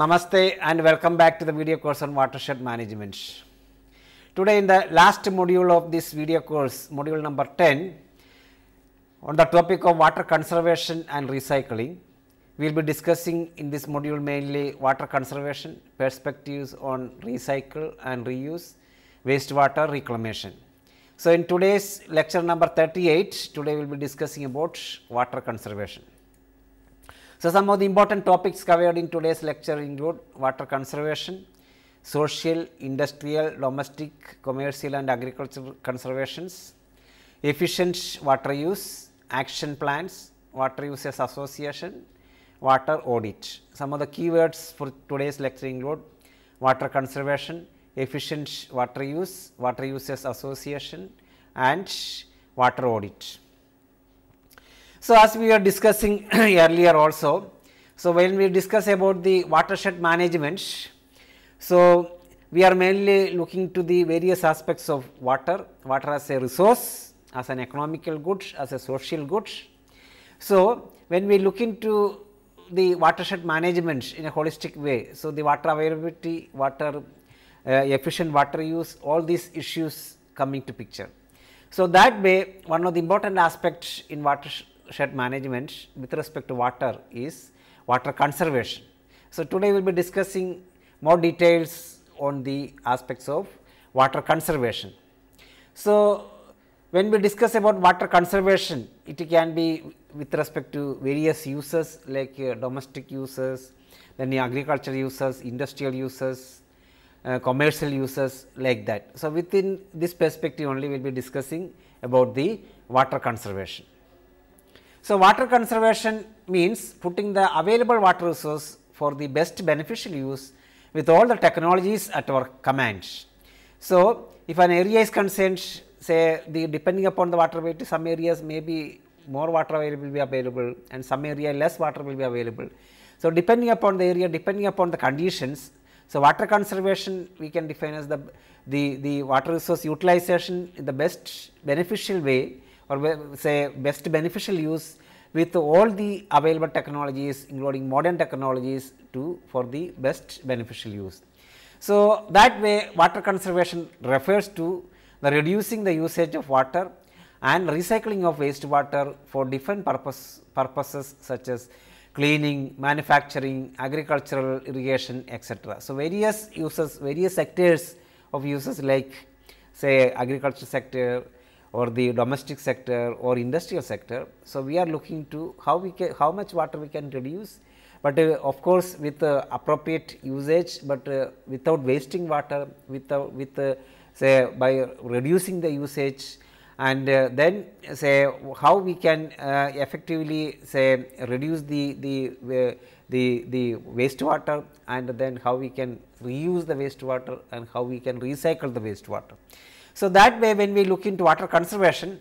Namaste and welcome back to the video course on watershed management. Today in the last module of this video course, module number 10, on the topic of water conservation and recycling, we will be discussing in this module mainly water conservation, perspectives on recycle and reuse, wastewater reclamation. So, in today's lecture number 38, today we will be discussing about water conservation. So, some of the important topics covered in today's lecture include water conservation, social, industrial, domestic, commercial and agricultural conservations, efficient water use, action plans, water uses association, water audit. Some of the keywords for today's lecture include water conservation, efficient water use, water uses association and water audit. So, as we were discussing earlier also, so when we discuss about the watershed management, so we are mainly looking to the various aspects of water, water as a resource, as an economical good, as a social good. So, when we look into the watershed management in a holistic way, so the water availability, water uh, efficient water use, all these issues coming to picture. So, that way one of the important aspects in watershed shed management with respect to water is water conservation. So, today we will be discussing more details on the aspects of water conservation. So, when we discuss about water conservation, it can be with respect to various uses like uh, domestic uses, then the agriculture uses, industrial uses, uh, commercial uses like that. So, within this perspective only we will be discussing about the water conservation. So, water conservation means putting the available water resource for the best beneficial use with all the technologies at our command. So, if an area is concerned say the depending upon the water availability some areas may be more water available will be available and some area less water will be available. So, depending upon the area depending upon the conditions. So, water conservation we can define as the, the, the water resource utilization in the best beneficial way or say best beneficial use with all the available technologies including modern technologies to for the best beneficial use. So, that way water conservation refers to the reducing the usage of water and recycling of wastewater for different purpose, purposes such as cleaning, manufacturing, agricultural irrigation etc. So, various uses, various sectors of uses like say agriculture sector, or the domestic sector or industrial sector. So, we are looking to how we can how much water we can reduce, but uh, of course, with uh, appropriate usage, but uh, without wasting water with uh, with uh, say by reducing the usage and uh, then say how we can effectively say reduce the the the the wastewater and then how we can reuse the wastewater and how we can recycle the wastewater. So, that way when we look into water conservation,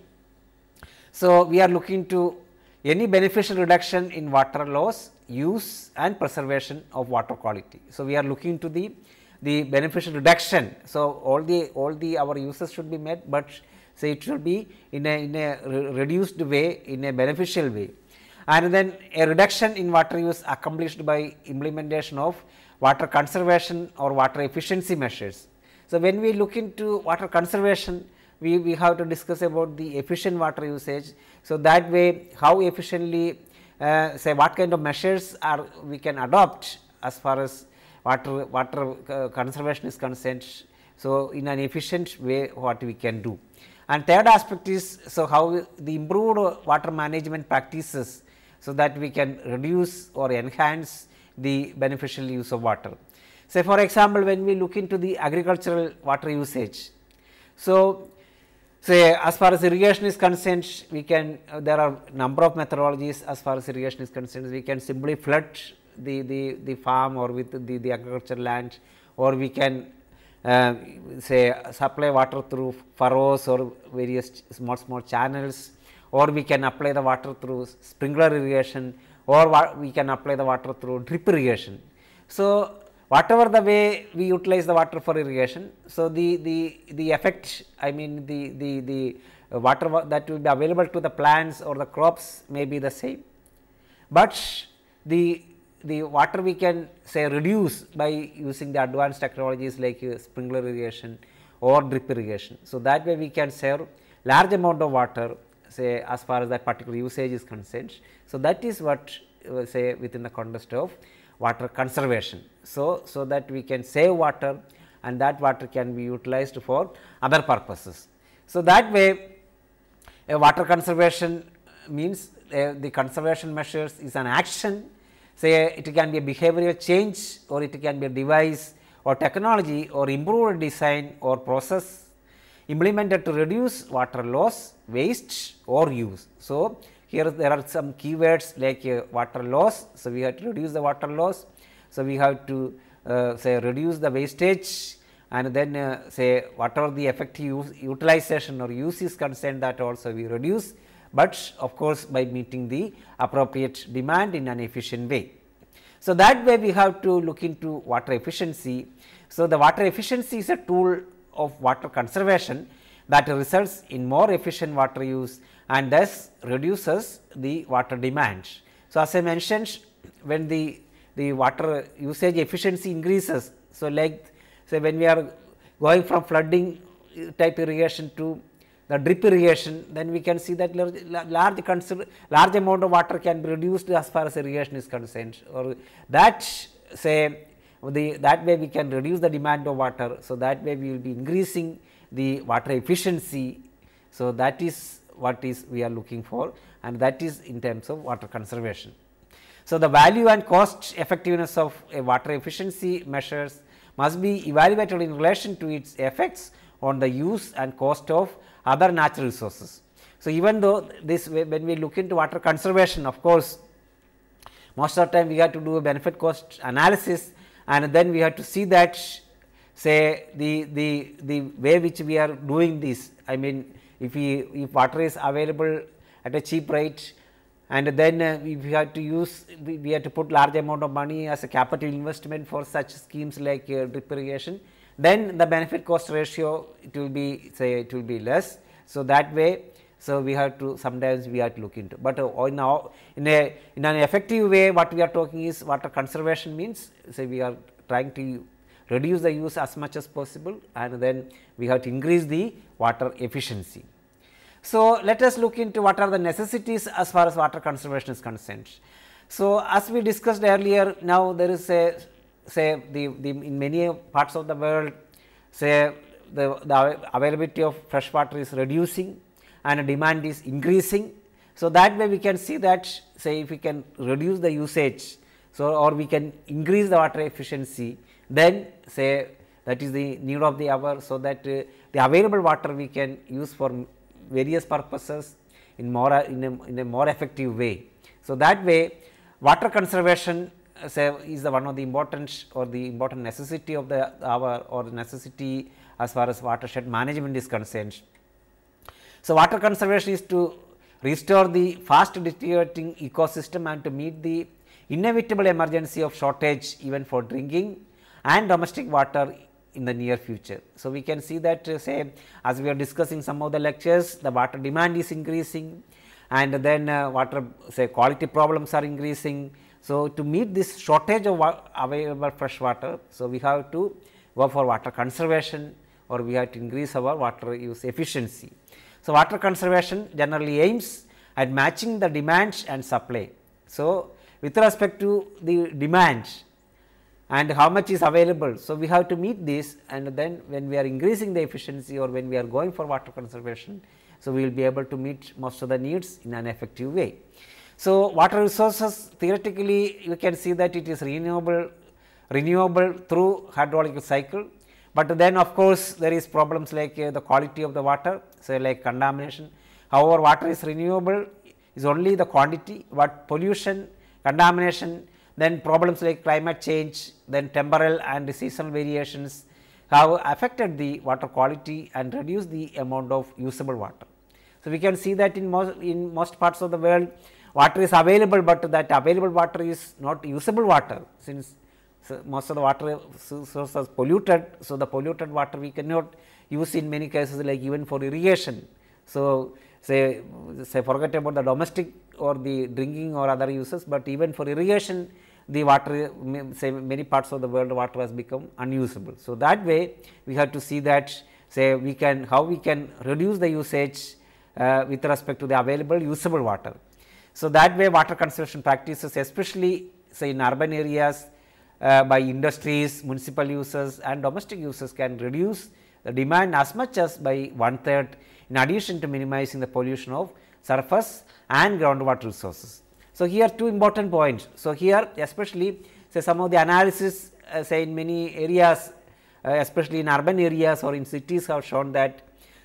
so we are looking to any beneficial reduction in water loss, use and preservation of water quality. So, we are looking to the the beneficial reduction. So, all the all the our uses should be met, but say it should be in a in a reduced way in a beneficial way and then a reduction in water use accomplished by implementation of water conservation or water efficiency measures. So, when we look into water conservation, we, we have to discuss about the efficient water usage. So, that way how efficiently uh, say what kind of measures are we can adopt as far as water, water uh, conservation is concerned. So, in an efficient way what we can do. And third aspect is so how the improved water management practices, so that we can reduce or enhance the beneficial use of water. Say for example, when we look into the agricultural water usage. So, say as far as irrigation is concerned, we can uh, there are number of methodologies as far as irrigation is concerned. We can simply flood the, the, the farm or with the, the agricultural land or we can uh, say supply water through furrows or various small small channels or we can apply the water through sprinkler irrigation or we can apply the water through drip irrigation. So, whatever the way we utilize the water for irrigation, so the, the, the effect I mean the, the, the uh, water that will be available to the plants or the crops may be the same, but the, the water we can say reduce by using the advanced technologies like uh, sprinkler irrigation or drip irrigation. So, that way we can save large amount of water say as far as that particular usage is concerned. So, that is what uh, say within the context of water conservation. So, so that we can save water and that water can be utilized for other purposes. So, that way a water conservation means uh, the conservation measures is an action say it can be a behavioral change or it can be a device or technology or improved design or process implemented to reduce water loss, waste or use. So, here there are some keywords like uh, water loss. So, we have to reduce the water loss. So, we have to uh, say reduce the wastage and then uh, say whatever the effective use, utilization or use is concerned that also we reduce, but of course, by meeting the appropriate demand in an efficient way. So, that way we have to look into water efficiency. So, the water efficiency is a tool of water conservation that results in more efficient water use and thus reduces the water demand. So, as I mentioned when the, the water usage efficiency increases, so like say when we are going from flooding type irrigation to the drip irrigation, then we can see that large, large, consider, large amount of water can be reduced as far as irrigation is concerned or that say the that way we can reduce the demand of water. So, that way we will be increasing the water efficiency. So, that is what is we are looking for and that is in terms of water conservation. So, the value and cost effectiveness of water efficiency measures must be evaluated in relation to its effects on the use and cost of other natural resources. So, even though this when we look into water conservation of course, most of the time we have to do a benefit cost analysis and then we have to see that say the, the, the way which we are doing this, I mean if we if water is available at a cheap rate and then uh, we have to use we have to put large amount of money as a capital investment for such schemes like uh, drip irrigation then the benefit cost ratio it will be say it will be less. So, that way so we have to sometimes we have to look into, but uh, now in a in an effective way what we are talking is water conservation means say we are trying to reduce the use as much as possible and then we have to increase the water efficiency. So, let us look into what are the necessities as far as water conservation is concerned. So, as we discussed earlier now there is a say the, the in many parts of the world say the, the availability of fresh water is reducing and demand is increasing. So, that way we can see that say if we can reduce the usage so or we can increase the water efficiency then say that is the need of the hour. So, that uh, the available water we can use for various purposes in more uh, in a, in a more effective way. So, that way water conservation uh, say is the one of the important or the important necessity of the hour or necessity as far as watershed management is concerned. So, water conservation is to restore the fast deteriorating ecosystem and to meet the inevitable emergency of shortage even for drinking and domestic water in the near future. So, we can see that uh, say as we are discussing some of the lectures the water demand is increasing and then uh, water say quality problems are increasing. So, to meet this shortage of available fresh water, so we have to go for water conservation or we have to increase our water use efficiency. So, water conservation generally aims at matching the demands and supply. So, with respect to the demand and how much is available. So, we have to meet this and then when we are increasing the efficiency or when we are going for water conservation, so we will be able to meet most of the needs in an effective way. So, water resources theoretically you can see that it is renewable renewable through hydraulic cycle, but then of course, there is problems like uh, the quality of the water, say like contamination. However, water is renewable is only the quantity, but pollution, contamination then problems like climate change, then temporal and seasonal variations have affected the water quality and reduced the amount of usable water. So, we can see that in most, in most parts of the world water is available, but that available water is not usable water since most of the water sources are polluted. So, the polluted water we cannot use in many cases like even for irrigation. So, say, say forget about the domestic or the drinking or other uses, but even for irrigation the water say many parts of the world water has become unusable. So, that way we have to see that say we can how we can reduce the usage uh, with respect to the available usable water. So, that way water conservation practices especially say in urban areas uh, by industries, municipal users and domestic users can reduce the demand as much as by one third in addition to minimizing the pollution of surface and groundwater resources. So, here two important points. So, here especially say some of the analysis uh, say in many areas uh, especially in urban areas or in cities have shown that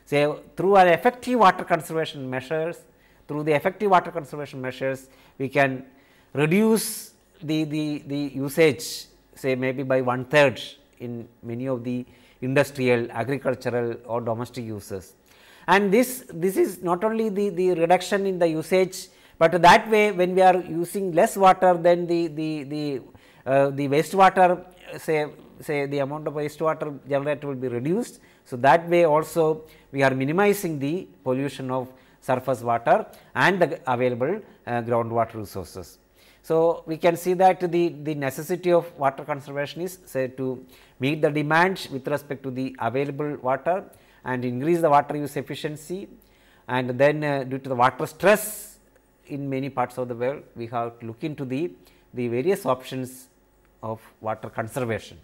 say through our effective water conservation measures, through the effective water conservation measures we can reduce the, the, the usage say maybe by one third in many of the industrial, agricultural or domestic uses. And this, this is not only the, the reduction in the usage but that way when we are using less water then the, the, the, uh, the wastewater say say the amount of wastewater generated will be reduced. So, that way also we are minimizing the pollution of surface water and the available uh, groundwater resources. So, we can see that the, the necessity of water conservation is say to meet the demands with respect to the available water and increase the water use efficiency and then uh, due to the water stress in many parts of the world, we have to look into the, the various options of water conservation.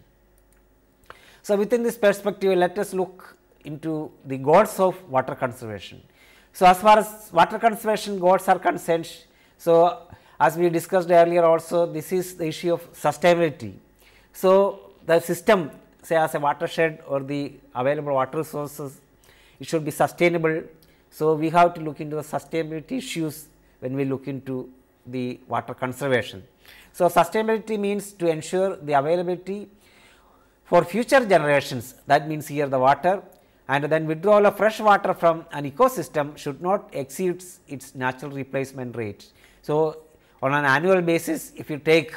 So, within this perspective, let us look into the gods of water conservation. So, as far as water conservation gods are concerned, so as we discussed earlier also this is the issue of sustainability. So, the system say as a watershed or the available water sources, it should be sustainable. So, we have to look into the sustainability issues when we look into the water conservation. So, sustainability means to ensure the availability for future generations that means here the water and then withdrawal of fresh water from an ecosystem should not exceed its natural replacement rate. So, on an annual basis if you take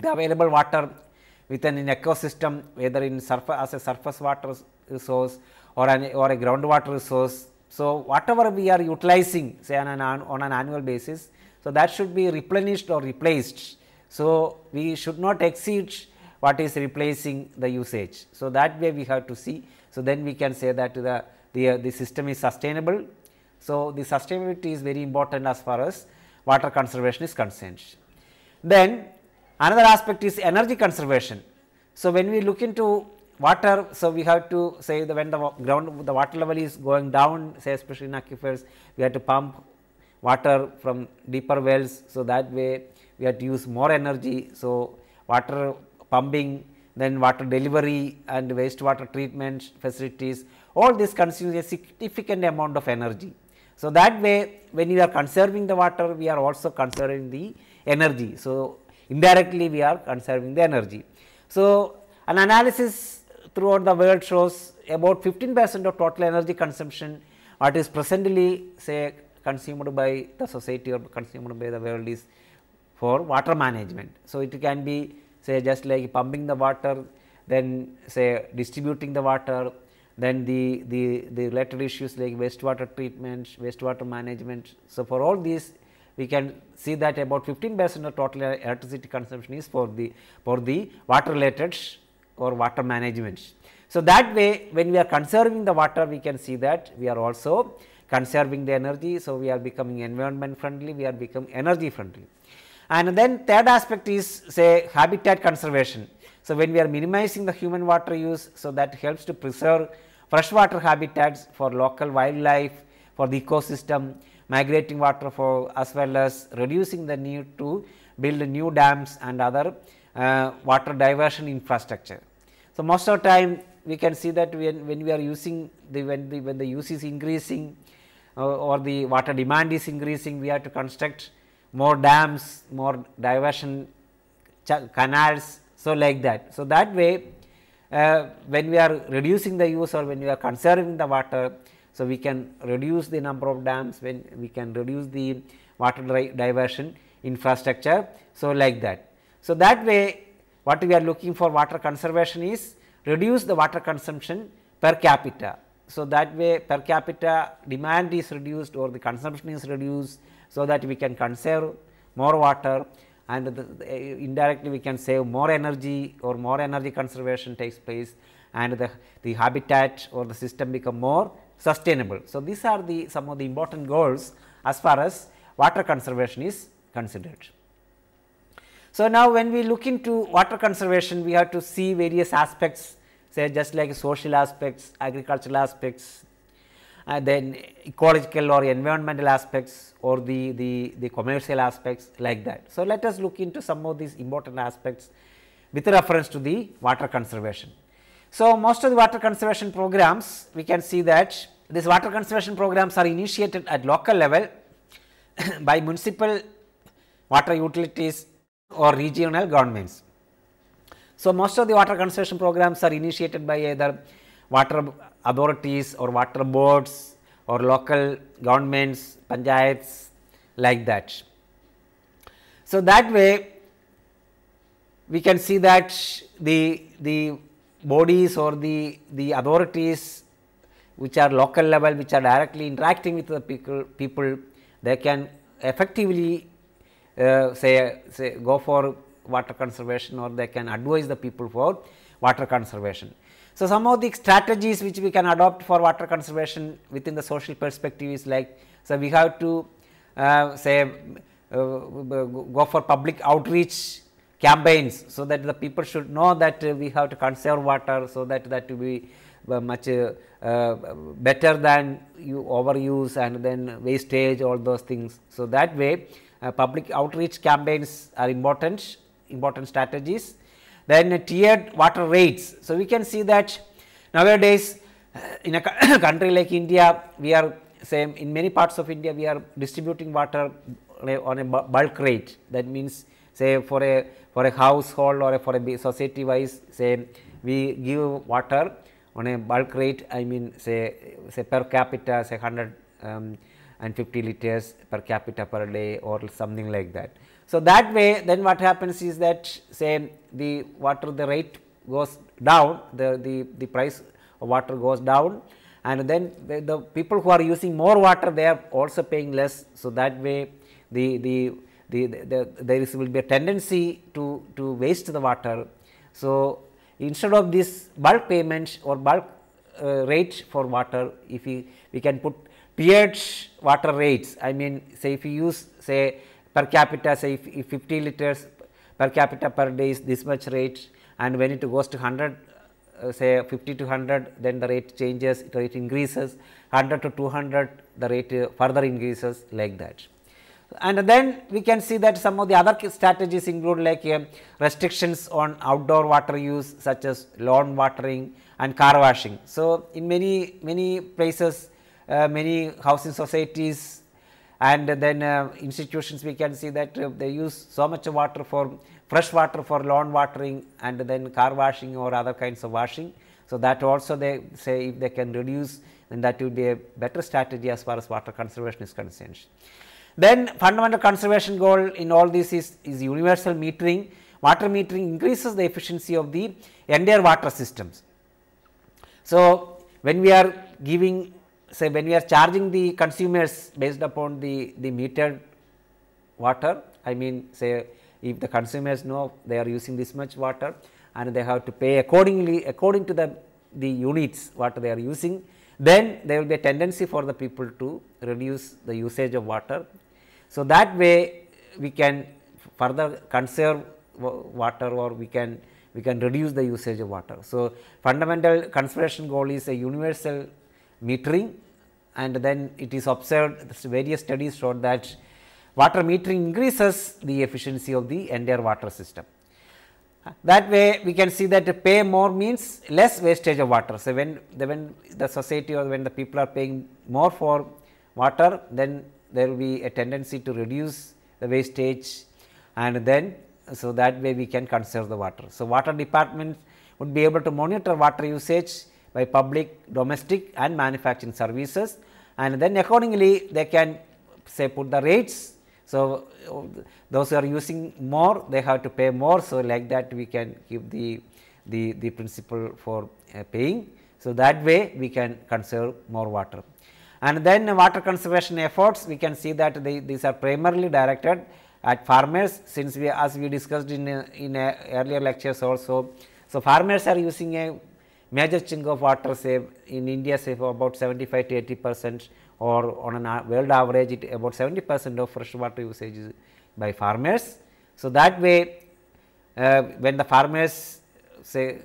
the available water within an ecosystem whether in surface as a surface water resource or an or a groundwater resource so, whatever we are utilizing say on an, on an annual basis, so that should be replenished or replaced. So, we should not exceed what is replacing the usage. So, that way we have to see. So, then we can say that the, the, uh, the system is sustainable. So, the sustainability is very important as far as water conservation is concerned. Then another aspect is energy conservation. So, when we look into water. So, we have to say the when the ground the water level is going down say especially in aquifers we have to pump water from deeper wells. So, that way we have to use more energy. So, water pumping then water delivery and wastewater treatment facilities all this consumes a significant amount of energy. So, that way when we are conserving the water we are also conserving the energy. So, indirectly we are conserving the energy. So, an analysis throughout the world shows about 15 percent of total energy consumption what is presently say consumed by the society or consumed by the world is for water management. So, it can be say just like pumping the water then say distributing the water then the, the, the related issues like wastewater treatment, wastewater management. So, for all these we can see that about 15 percent of total electricity consumption is for the for the water related or water management. So, that way when we are conserving the water we can see that we are also conserving the energy. So, we are becoming environment friendly, we are becoming energy friendly. And then third aspect is say habitat conservation. So, when we are minimizing the human water use, so that helps to preserve freshwater habitats for local wildlife, for the ecosystem, migrating for as well as reducing the need to build new dams and other uh, water diversion infrastructure. So, most of the time we can see that when, when we are using the when the when the use is increasing uh, or the water demand is increasing we have to construct more dams, more diversion canals. So, like that. So, that way uh, when we are reducing the use or when we are conserving the water. So, we can reduce the number of dams when we can reduce the water diversion infrastructure. So, like that. So, that way what we are looking for water conservation is reduce the water consumption per capita. So, that way per capita demand is reduced or the consumption is reduced. So, that we can conserve more water and the, the, uh, indirectly we can save more energy or more energy conservation takes place and the, the habitat or the system become more sustainable. So, these are the some of the important goals as far as water conservation is considered. So, now when we look into water conservation, we have to see various aspects say just like social aspects, agricultural aspects, then ecological or environmental aspects or the, the, the commercial aspects like that. So, let us look into some of these important aspects with reference to the water conservation. So, most of the water conservation programs we can see that these water conservation programs are initiated at local level by municipal water utilities or regional governments. So, most of the water conservation programs are initiated by either water authorities or water boards or local governments, panchayats like that. So, that way we can see that the, the bodies or the, the authorities which are local level which are directly interacting with the people, people they can effectively uh, say, say go for water conservation or they can advise the people for water conservation. So, some of the strategies which we can adopt for water conservation within the social perspective is like, so we have to uh, say uh, go for public outreach campaigns, so that the people should know that we have to conserve water, so that that will be uh, much uh, uh, better than you overuse and then wastage all those things. So, that way uh, public outreach campaigns are important, important strategies. Then tiered water rates. So, we can see that nowadays uh, in a country like India, we are same in many parts of India, we are distributing water uh, on a bulk rate. That means, say for a for a household or a, for a society wise, say we give water on a bulk rate. I mean, say say per capita, say 100 um, and 50 liters per capita per day or something like that. So, that way then what happens is that say the water the rate goes down the, the, the price of water goes down and then the, the people who are using more water they are also paying less. So, that way the, the, the, the, the there is will be a tendency to, to waste the water. So, instead of this bulk payments or bulk uh, rate for water if we, we can put pH water rates, I mean say if you use say per capita say if, if 50 liters per capita per day is this much rate and when it goes to 100 uh, say 50 to 100 then the rate changes it rate increases 100 to 200 the rate uh, further increases like that. And then we can see that some of the other strategies include like uh, restrictions on outdoor water use such as lawn watering and car washing. So, in many many places uh, many housing societies and then uh, institutions we can see that uh, they use so much water for fresh water for lawn watering and then car washing or other kinds of washing. So, that also they say if they can reduce then that would be a better strategy as far as water conservation is concerned. Then fundamental conservation goal in all this is, is universal metering. Water metering increases the efficiency of the entire water systems. So, when we are giving say when we are charging the consumers based upon the, the metered water, I mean say if the consumers know they are using this much water and they have to pay accordingly according to the, the units what they are using, then there will be a tendency for the people to reduce the usage of water. So, that way we can further conserve water or we can we can reduce the usage of water. So, fundamental conservation goal is a universal metering and then it is observed various studies showed that water metering increases the efficiency of the entire water system. That way we can see that pay more means less wastage of water. So, when the, when the society or when the people are paying more for water then there will be a tendency to reduce the wastage and then so that way we can conserve the water. So, water department would be able to monitor water usage by public, domestic and manufacturing services and then accordingly they can say put the rates. So, those who are using more they have to pay more. So, like that we can keep the, the, the principle for uh, paying. So, that way we can conserve more water. And then water conservation efforts we can see that they, these are primarily directed at farmers since we as we discussed in, in a uh, earlier lectures also. So, farmers are using a major chunk of water save in India save about 75 to 80 percent or on an uh, world average it about 70 percent of fresh water usage is by farmers. So, that way uh, when the farmers say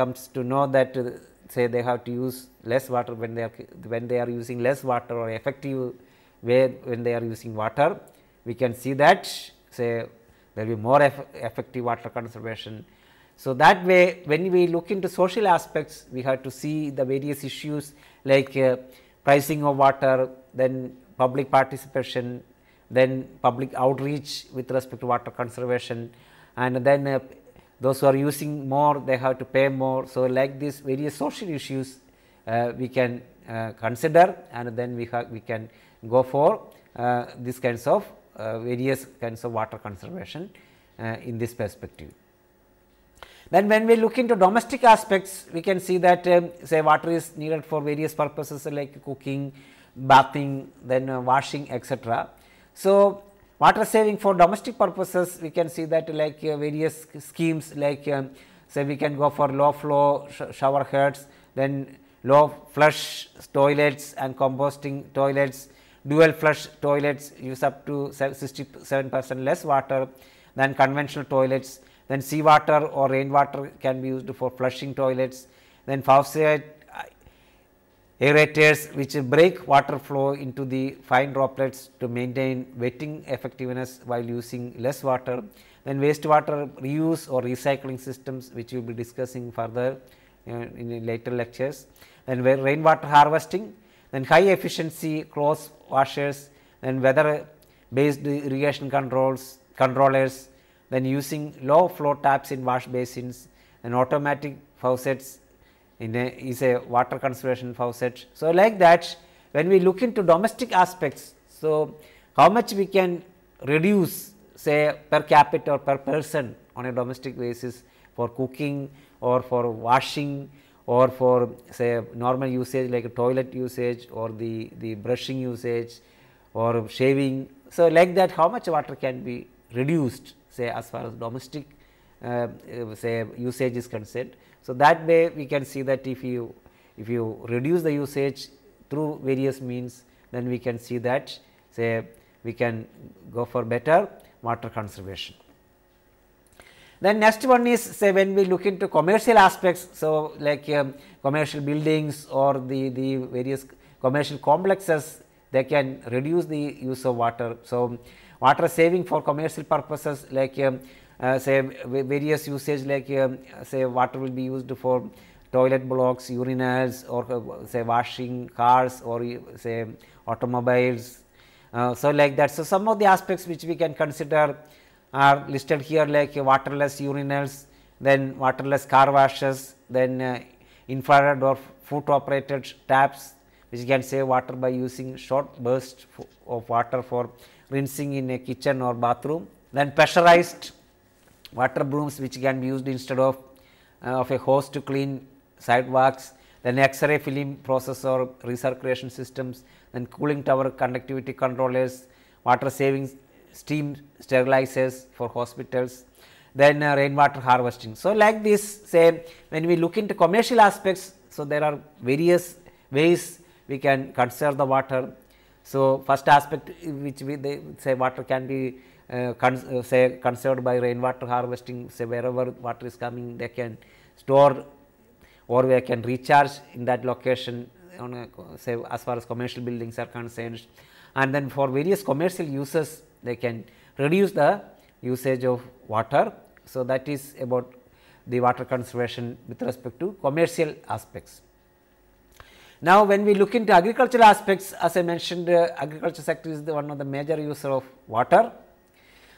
comes to know that uh, say they have to use less water when they are when they are using less water or effective way when they are using water we can see that say there will be more eff effective water conservation so, that way when we look into social aspects we have to see the various issues like uh, pricing of water, then public participation, then public outreach with respect to water conservation and then uh, those who are using more they have to pay more. So, like these various social issues uh, we can uh, consider and then we have we can go for uh, these kinds of uh, various kinds of water conservation in this perspective. Then when we look into domestic aspects, we can see that um, say water is needed for various purposes like cooking, bathing, then uh, washing etc. So, water saving for domestic purposes, we can see that like uh, various schemes like um, say we can go for low flow sh shower heads, then low flush toilets and composting toilets, dual flush toilets use up to 67 percent less water than conventional toilets then seawater or rainwater can be used for flushing toilets. Then faucet uh, aerators which break water flow into the fine droplets to maintain wetting effectiveness while using less water. Then wastewater reuse or recycling systems which we will be discussing further uh, in later lectures. Then rainwater harvesting, then high efficiency cloth washers, then weather based irrigation controls, controllers, then using low flow taps in wash basins and automatic faucets in a, is a water conservation faucet. So, like that when we look into domestic aspects. So, how much we can reduce say per capita or per person on a domestic basis for cooking or for washing or for say normal usage like toilet usage or the, the brushing usage or shaving. So, like that how much water can be reduced say as far as domestic uh, uh, say usage is concerned. So, that way we can see that if you if you reduce the usage through various means then we can see that say we can go for better water conservation. Then next one is say when we look into commercial aspects. So, like um, commercial buildings or the, the various commercial complexes they can reduce the use of water. So, Water saving for commercial purposes like um, uh, say various usage like um, say water will be used for toilet blocks, urinals or uh, say washing cars or say automobiles. Uh, so, like that. So, some of the aspects which we can consider are listed here like waterless urinals, then waterless car washes, then uh, infrared or foot operated taps which can save water by using short bursts of water for rinsing in a kitchen or bathroom. Then pressurized water brooms which can be used instead of, uh, of a hose to clean sidewalks. Then X-ray film processor, recirculation systems, then cooling tower conductivity controllers, water saving steam sterilizers for hospitals, then uh, rainwater harvesting. So, like this say when we look into commercial aspects, so there are various ways we can conserve the water so, first aspect which we they say water can be uh, uh, say conserved by rainwater harvesting say wherever water is coming they can store or they can recharge in that location on a, say as far as commercial buildings are concerned and then for various commercial uses they can reduce the usage of water. So, that is about the water conservation with respect to commercial aspects. Now, when we look into agricultural aspects, as I mentioned, uh, agriculture sector is one of the major user of water.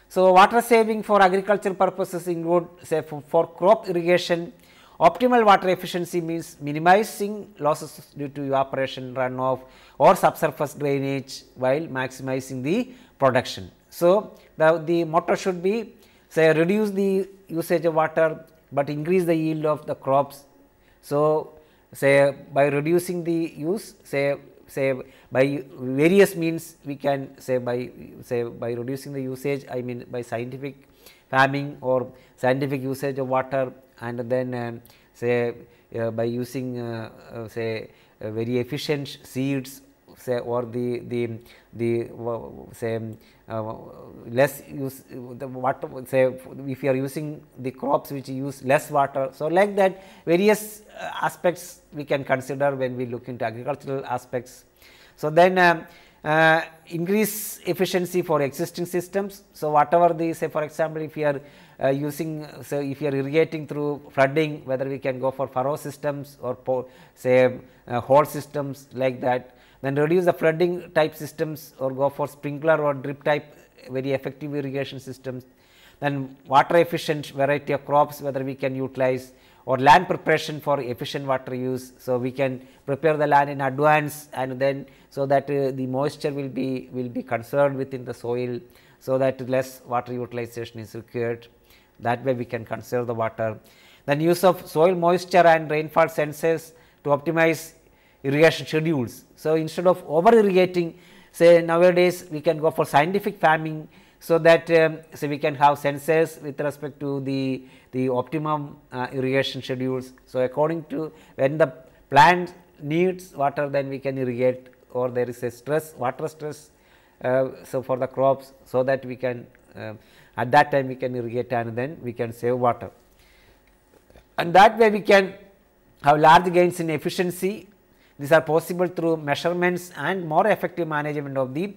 So, water saving for agricultural purposes include say for, for crop irrigation, optimal water efficiency means minimizing losses due to evaporation, runoff or subsurface drainage while maximizing the production. So, the, the motto should be say reduce the usage of water, but increase the yield of the crops. So, say by reducing the use say say by various means we can say by say by reducing the usage I mean by scientific farming or scientific usage of water and then uh, say uh, by using uh, uh say uh, very efficient seeds say or the the the same. Um, uh, less use the water say if you are using the crops which use less water. So, like that various uh, aspects we can consider when we look into agricultural aspects. So, then um, uh, increase efficiency for existing systems. So, whatever the say for example, if you are uh, using so if you are irrigating through flooding whether we can go for furrow systems or say uh, hole systems like that then reduce the flooding type systems or go for sprinkler or drip type very effective irrigation systems. Then water efficient variety of crops whether we can utilize or land preparation for efficient water use. So, we can prepare the land in advance and then so that uh, the moisture will be will be conserved within the soil. So, that less water utilization is required that way we can conserve the water. Then use of soil moisture and rainfall sensors to optimize irrigation schedules. So, instead of over irrigating say nowadays we can go for scientific farming. So, that um, say we can have sensors with respect to the, the optimum uh, irrigation schedules. So, according to when the plant needs water then we can irrigate or there is a stress water stress. Uh, so, for the crops so that we can uh, at that time we can irrigate and then we can save water. And that way we can have large gains in efficiency these are possible through measurements and more effective management of the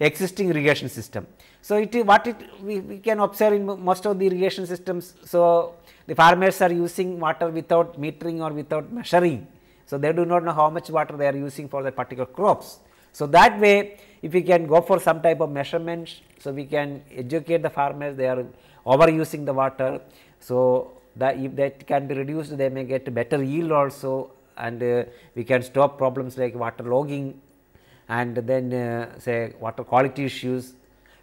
existing irrigation system. So, it what it we, we can observe in most of the irrigation systems. So, the farmers are using water without metering or without measuring. So, they do not know how much water they are using for the particular crops. So, that way if we can go for some type of measurements, so we can educate the farmers they are overusing the water. So, that if that can be reduced they may get better yield also and uh, we can stop problems like water logging and then uh, say water quality issues.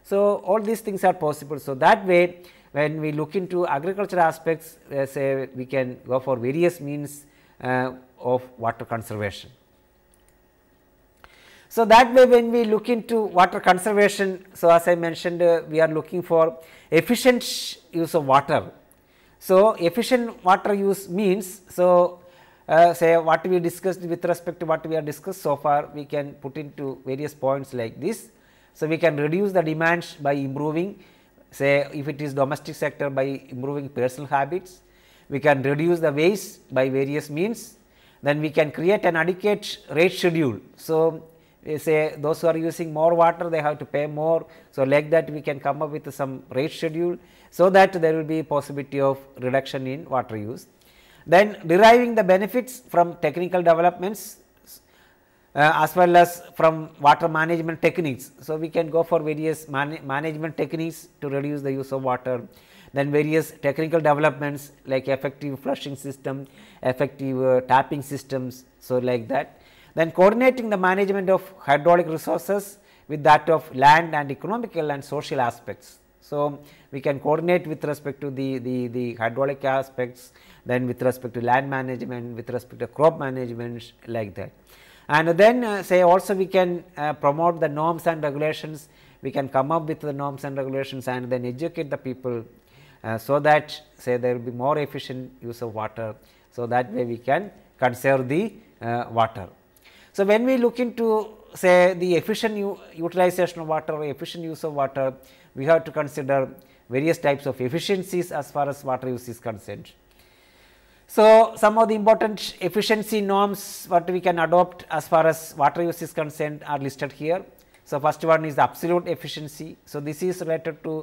So, all these things are possible. So, that way when we look into agriculture aspects uh, say we can go for various means of water conservation. So, that way when we look into water conservation, so as I mentioned uh, we are looking for efficient use of water. So, efficient water use means, so uh, say what we discussed with respect to what we have discussed so far we can put into various points like this. So, we can reduce the demands by improving say if it is domestic sector by improving personal habits, we can reduce the waste by various means, then we can create an adequate rate schedule. So, say those who are using more water they have to pay more. So, like that we can come up with some rate schedule. So, that there will be possibility of reduction in water use. Then deriving the benefits from technical developments uh, as well as from water management techniques. So, we can go for various man management techniques to reduce the use of water, then various technical developments like effective flushing system, effective uh, tapping systems, so like that. Then coordinating the management of hydraulic resources with that of land and economical and social aspects. So, we can coordinate with respect to the, the, the hydraulic aspects, then with respect to land management, with respect to crop management like that. And then uh, say also we can uh, promote the norms and regulations, we can come up with the norms and regulations and then educate the people uh, so that say there will be more efficient use of water. So, that way we can conserve the uh, water. So, when we look into say the efficient utilization of water or efficient use of water, we have to consider various types of efficiencies as far as water use is concerned. So, some of the important efficiency norms what we can adopt as far as water use is concerned are listed here. So, first one is absolute efficiency. So, this is related to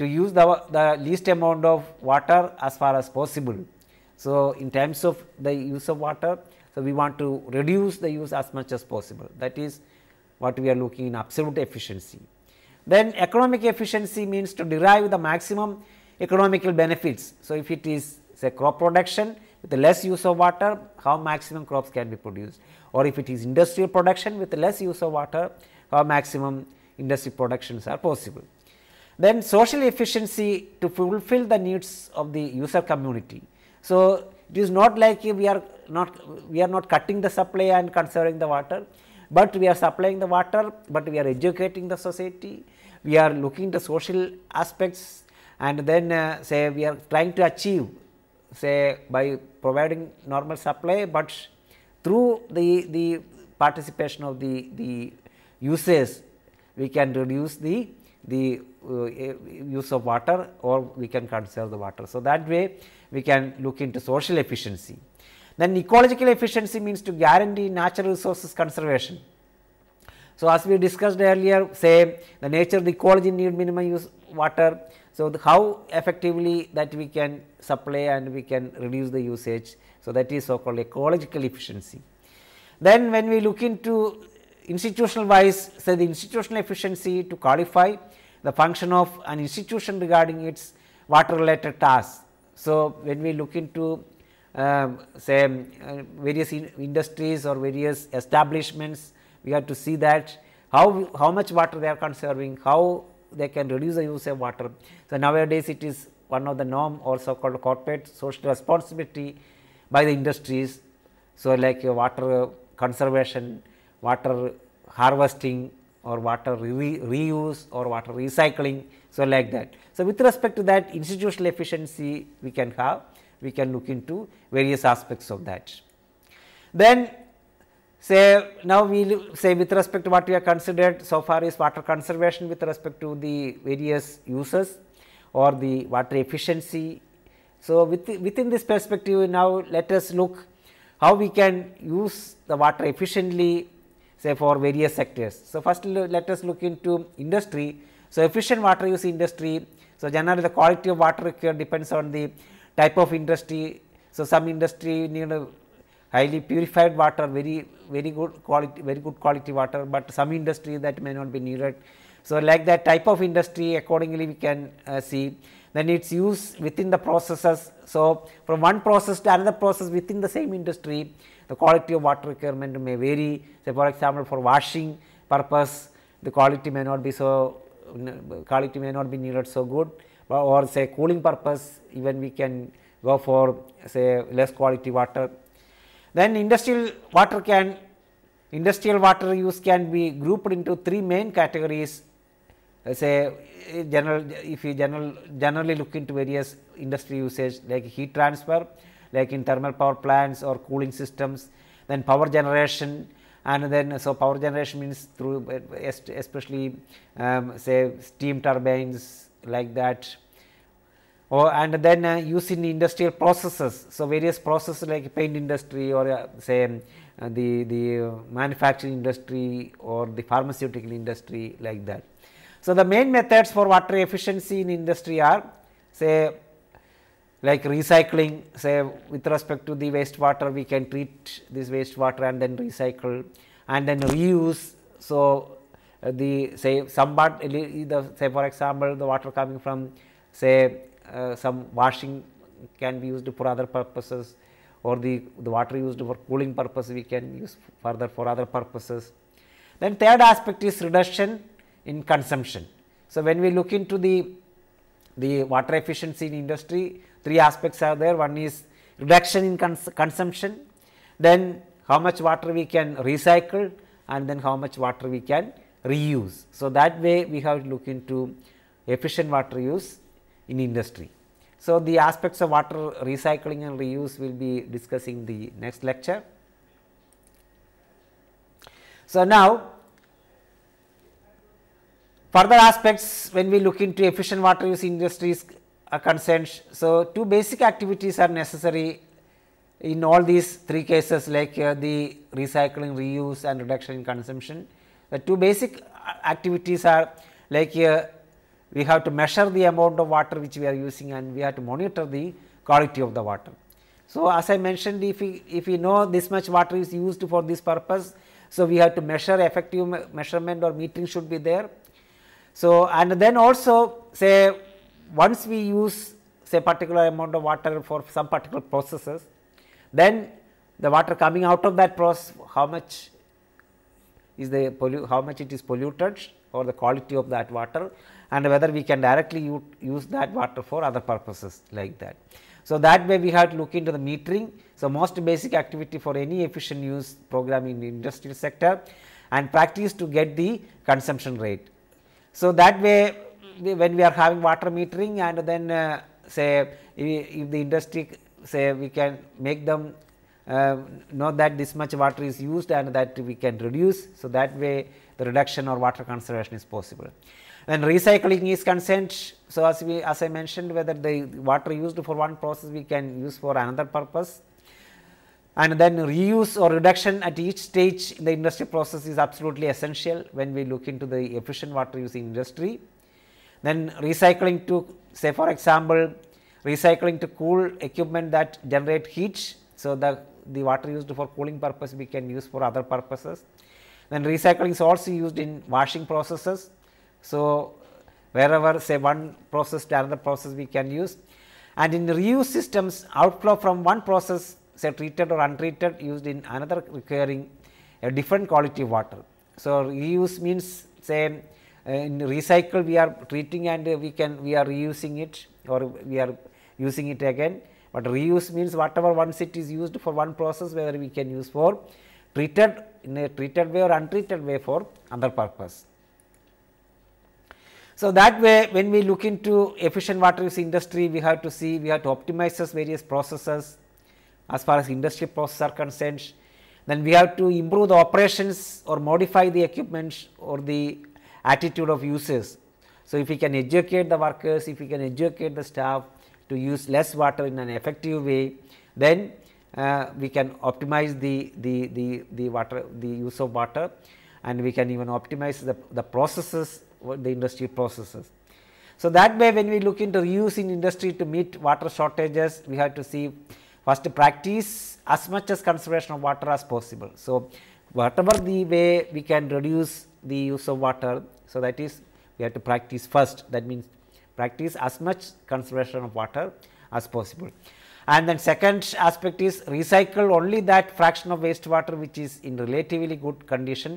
to use the, the least amount of water as far as possible. So, in terms of the use of water, so we want to reduce the use as much as possible that is what we are looking in absolute efficiency. Then economic efficiency means to derive the maximum economical benefits. So, if it is say crop production with less use of water, how maximum crops can be produced or if it is industrial production with less use of water, how maximum industry productions are possible. Then social efficiency to fulfill the needs of the user community. So, it is not like we are not we are not cutting the supply and conserving the water, but we are supplying the water, but we are educating the society, we are looking the social aspects and then uh, say we are trying to achieve say by providing normal supply, but through the, the participation of the, the uses, we can reduce the, the uh, use of water or we can conserve the water. So, that way we can look into social efficiency. Then ecological efficiency means to guarantee natural resources conservation. So, as we discussed earlier say the nature the ecology need minimum use water. So, how effectively that we can supply and we can reduce the usage. So, that is so called ecological efficiency. Then when we look into institutional wise say the institutional efficiency to qualify the function of an institution regarding its water related tasks. So, when we look into um, say uh, various in industries or various establishments, we have to see that how, how much water they are conserving, how they can reduce the use of water. So, nowadays it is one of the norm also called corporate social responsibility by the industries. So, like water conservation, water harvesting or water re reuse or water recycling. So, like that. So, with respect to that institutional efficiency we can have we can look into various aspects of that. Then say now we say with respect to what we have considered so far is water conservation with respect to the various uses or the water efficiency. So, within, within this perspective now let us look how we can use the water efficiently say for various sectors. So, first let us look into industry. So, efficient water use industry. So, generally the quality of water required depends on the type of industry. So, some industry need highly purified water very very good quality very good quality water, but some industry that may not be needed. So, like that type of industry accordingly we can uh, see then its use within the processes. So, from one process to another process within the same industry the quality of water requirement may vary say for example, for washing purpose the quality may not be so quality may not be needed so good or say cooling purpose even we can go for say less quality water. Then industrial water can industrial water use can be grouped into three main categories say eh, general if you general generally look into various industry usage like heat transfer like in thermal power plants or cooling systems then power generation and then so power generation means through eh, eh, especially um, say steam turbines like that or oh, and then uh, in industrial processes. So, various processes like paint industry or uh, say um, uh, the, the uh, manufacturing industry or the pharmaceutical industry like that. So, the main methods for water efficiency in industry are say like recycling say with respect to the wastewater we can treat this wastewater and then recycle and then reuse. So, uh, the say some part uh, the say for example the water coming from say uh, some washing can be used for other purposes or the, the water used for cooling purpose we can use further for other purposes. Then third aspect is reduction in consumption. So, when we look into the, the water efficiency in industry three aspects are there one is reduction in cons consumption, then how much water we can recycle and then how much water we can reuse. So, that way we have to look into efficient water use in industry. So, the aspects of water recycling and reuse will be discussing the next lecture. So, now further aspects when we look into efficient water use industries are concerned. So, two basic activities are necessary in all these three cases like uh, the recycling, reuse and reduction in consumption. The two basic uh, activities are like uh, we have to measure the amount of water which we are using and we have to monitor the quality of the water. So, as I mentioned if we if we know this much water is used for this purpose, so we have to measure effective measurement or metering should be there. So, and then also say once we use say particular amount of water for some particular processes, then the water coming out of that process how much is the how much it is polluted or the quality of that water and whether we can directly use that water for other purposes like that. So, that way we have to look into the metering. So, most basic activity for any efficient use program in industrial sector and practice to get the consumption rate. So, that way when we are having water metering and then uh, say if, if the industry say we can make them know um, that this much water is used and that we can reduce. So, that way the reduction or water conservation is possible. Then recycling is concerned, so as we as I mentioned whether the water used for one process we can use for another purpose and then reuse or reduction at each stage in the industry process is absolutely essential when we look into the efficient water use in industry. Then recycling to say for example, recycling to cool equipment that generate heat. So, the the water used for cooling purpose we can use for other purposes. Then recycling is also used in washing processes. So, wherever say one process to another process we can use and in reuse systems outflow from one process say treated or untreated used in another requiring a different quality water. So, reuse means say uh, in recycle we are treating and we can we are reusing it or we are using it again but reuse means whatever once it is used for one process whether we can use for treated in a treated way or untreated way for another purpose. So, that way when we look into efficient water use industry, we have to see we have to optimize those various processes as far as industry processes are concerned. Then we have to improve the operations or modify the equipment or the attitude of users. So, if we can educate the workers, if we can educate the staff, to use less water in an effective way, then uh, we can optimize the, the, the, the water the use of water and we can even optimize the, the processes the industry processes. So, that way when we look into reuse in industry to meet water shortages we have to see first practice as much as conservation of water as possible. So, whatever the way we can reduce the use of water. So, that is we have to practice first that means practice as much conservation of water as possible. And then second aspect is recycle only that fraction of wastewater which is in relatively good condition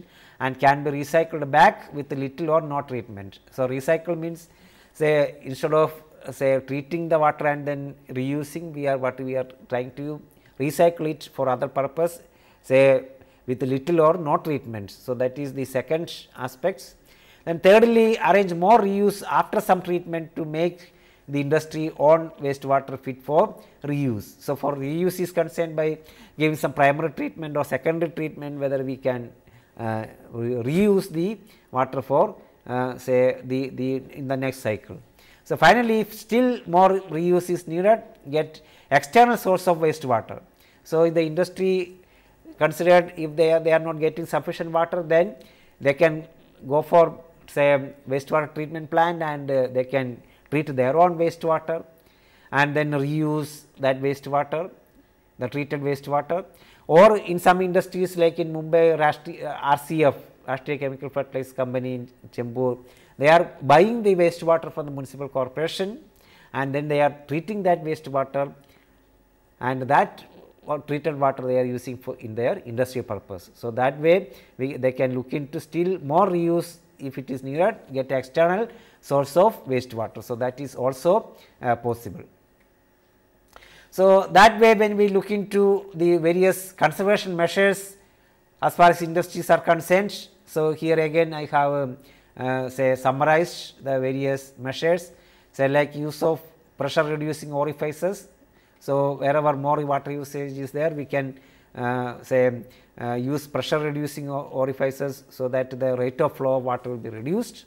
and can be recycled back with little or no treatment. So, recycle means say instead of say treating the water and then reusing we are what we are trying to recycle it for other purpose say with little or no treatment. So, that is the second aspects then thirdly, arrange more reuse after some treatment to make the industry on wastewater fit for reuse. So, for reuse is concerned by giving some primary treatment or secondary treatment whether we can uh, reuse the water for uh, say the, the in the next cycle. So, finally, if still more reuse is needed get external source of wastewater. So, in the industry considered if they are they are not getting sufficient water then they can go for say wastewater treatment plant and uh, they can treat their own wastewater and then reuse that wastewater, the treated wastewater or in some industries like in Mumbai Rashti, uh, RCF, Rashtriya Chemical Fertilizer Company in Chembur, they are buying the wastewater from the municipal corporation and then they are treating that wastewater and that treated water they are using for in their industry purpose. So, that way we, they can look into still more reuse if it is nearer, get external source of wastewater. So, that is also uh, possible. So, that way when we look into the various conservation measures as far as industries are concerned. So, here again I have um, uh, say summarized the various measures say like use of pressure reducing orifices. So, wherever more water usage is there we can uh, say uh, use pressure reducing orifices so that the rate of flow of water will be reduced.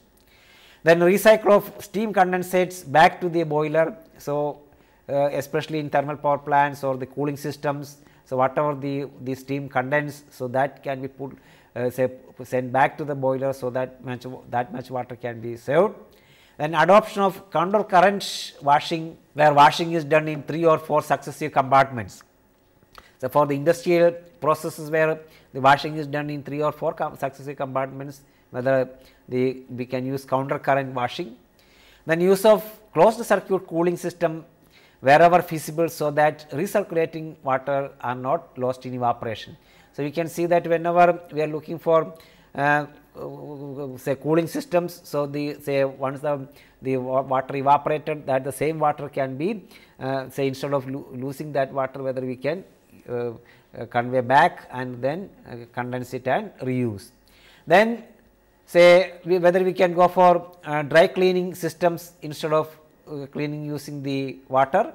Then recycle of steam condensates back to the boiler. So, uh, especially in thermal power plants or the cooling systems. So, whatever the, the steam condense, so that can be put uh, say sent back to the boiler. So, that much that much water can be saved. Then adoption of counter current washing where washing is done in 3 or 4 successive compartments. So, for the industrial processes where the washing is done in 3 or 4 com successive compartments whether the, we can use counter current washing. Then use of closed circuit cooling system wherever feasible so that recirculating water are not lost in evaporation. So, you can see that whenever we are looking for uh, say cooling systems. So, the say once the, the water evaporated that the same water can be uh, say instead of lo losing that water whether we can uh, uh, convey back and then uh, condense it and reuse. Then say we whether we can go for uh, dry cleaning systems instead of cleaning using the water,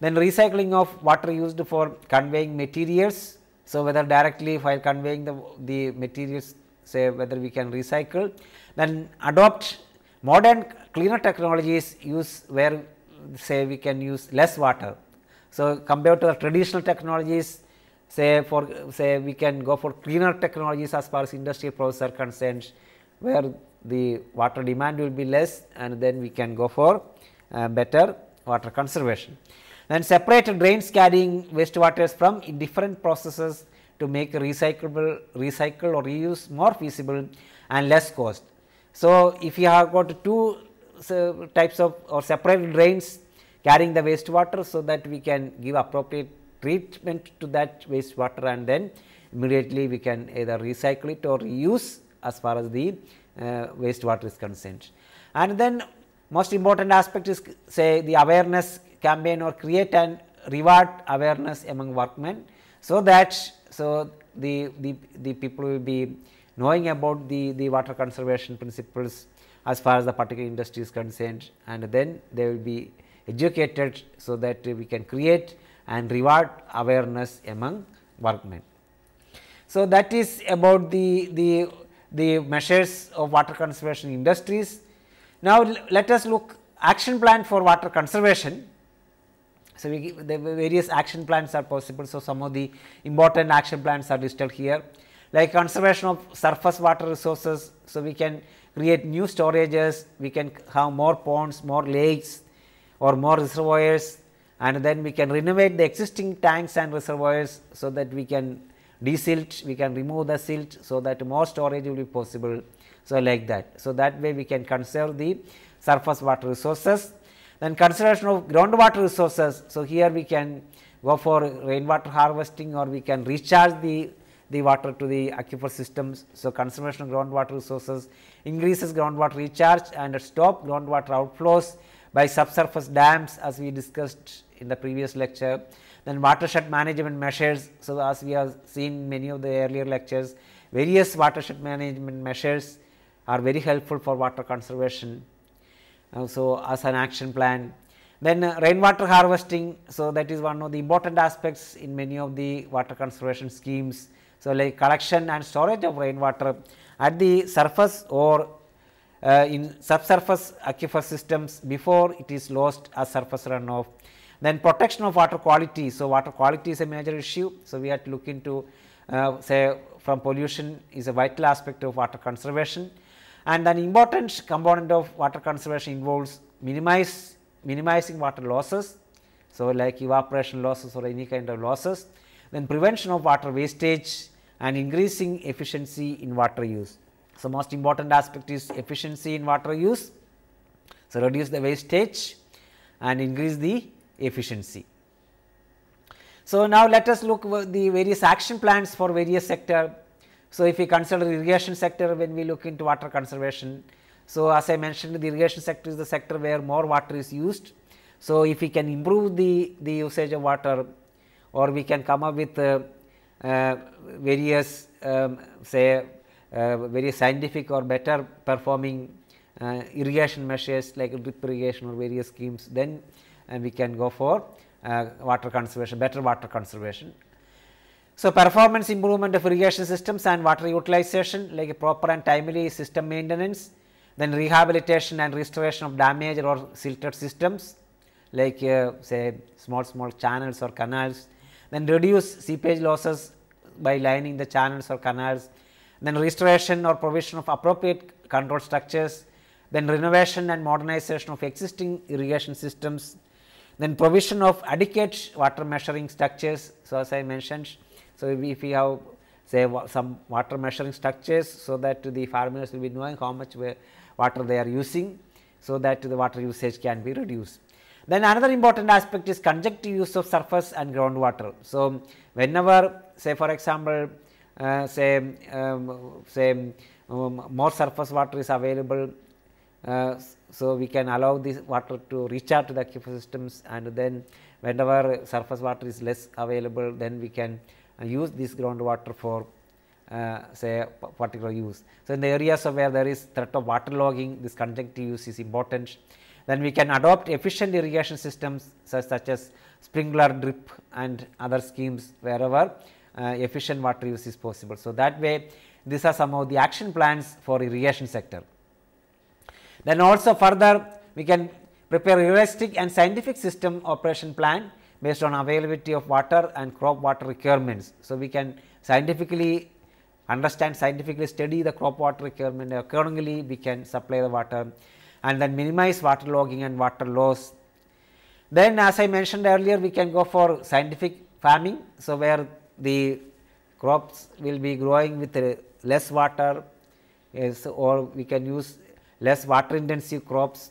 then recycling of water used for conveying materials. So, whether directly while conveying the, the materials say whether we can recycle, then adopt modern cleaner technologies use where say we can use less water. So, compared to the traditional technologies say for say we can go for cleaner technologies as far as industrial process are concerned where the water demand will be less and then we can go for uh, better water conservation. Then separate drains carrying waters from different processes to make recyclable, recycle or reuse more feasible and less cost. So, if you have got two so, types of or separate drains carrying the wastewater, so that we can give appropriate treatment to that wastewater and then immediately we can either recycle it or reuse as far as the uh, wastewater is concerned. And then most important aspect is say the awareness campaign or create and reward awareness among workmen. So, that so the, the, the people will be knowing about the, the water conservation principles as far as the particular industry is concerned and then they will be educated so that we can create and reward awareness among workmen. So, that is about the, the, the measures of water conservation industries. Now, let us look action plan for water conservation. So, we, the various action plans are possible. So, some of the important action plans are listed here like conservation of surface water resources. So, we can create new storages, we can have more ponds, more lakes or more reservoirs and then we can renovate the existing tanks and reservoirs so that we can desilt, we can remove the silt so that more storage will be possible. So, like that. So, that way we can conserve the surface water resources. Then conservation of groundwater resources. So, here we can go for rainwater harvesting or we can recharge the, the water to the aquifer systems. So, conservation of groundwater resources increases groundwater recharge and stop groundwater outflows by subsurface dams as we discussed in the previous lecture. Then watershed management measures, so as we have seen many of the earlier lectures, various watershed management measures are very helpful for water conservation. Also uh, as an action plan. Then uh, rainwater harvesting, so that is one of the important aspects in many of the water conservation schemes. So, like collection and storage of rainwater at the surface or uh, in subsurface aquifer systems before it is lost as surface runoff. Then protection of water quality. So, water quality is a major issue. So, we have to look into uh, say from pollution is a vital aspect of water conservation. And an important component of water conservation involves minimize minimizing water losses. So, like evaporation losses or any kind of losses. Then prevention of water wastage and increasing efficiency in water use. So, most important aspect is efficiency in water use. So, reduce the wastage and increase the efficiency. So, now let us look the various action plans for various sector. So, if we consider the irrigation sector when we look into water conservation. So, as I mentioned the irrigation sector is the sector where more water is used. So, if we can improve the, the usage of water or we can come up with uh, uh, various um, say uh, various scientific or better performing uh, irrigation measures like drip irrigation or various schemes then and we can go for uh, water conservation, better water conservation. So, performance improvement of irrigation systems and water utilization like proper and timely system maintenance, then rehabilitation and restoration of damaged or silted systems like uh, say small small channels or canals, then reduce seepage losses by lining the channels or canals, then restoration or provision of appropriate control structures, then renovation and modernization of existing irrigation systems, then provision of adequate water measuring structures. So, as I mentioned, so if we have say some water measuring structures, so that the farmers will be knowing how much water they are using, so that the water usage can be reduced. Then another important aspect is conjunctive use of surface and groundwater. So, whenever say for example, uh, say um, say um, more surface water is available uh, so, we can allow this water to reach out to the aquifer systems and then whenever surface water is less available then we can uh, use this groundwater for uh, say particular use. So, in the areas where there is threat of water logging this conjunctive use is important. Then we can adopt efficient irrigation systems such, such as sprinkler drip and other schemes wherever uh, efficient water use is possible. So, that way these are some of the action plans for irrigation sector. Then also further we can prepare realistic and scientific system operation plan based on availability of water and crop water requirements. So, we can scientifically understand scientifically study the crop water requirement accordingly we can supply the water and then minimize water logging and water loss. Then as I mentioned earlier we can go for scientific farming. So, where the crops will be growing with less water is or we can use less water intensive crops.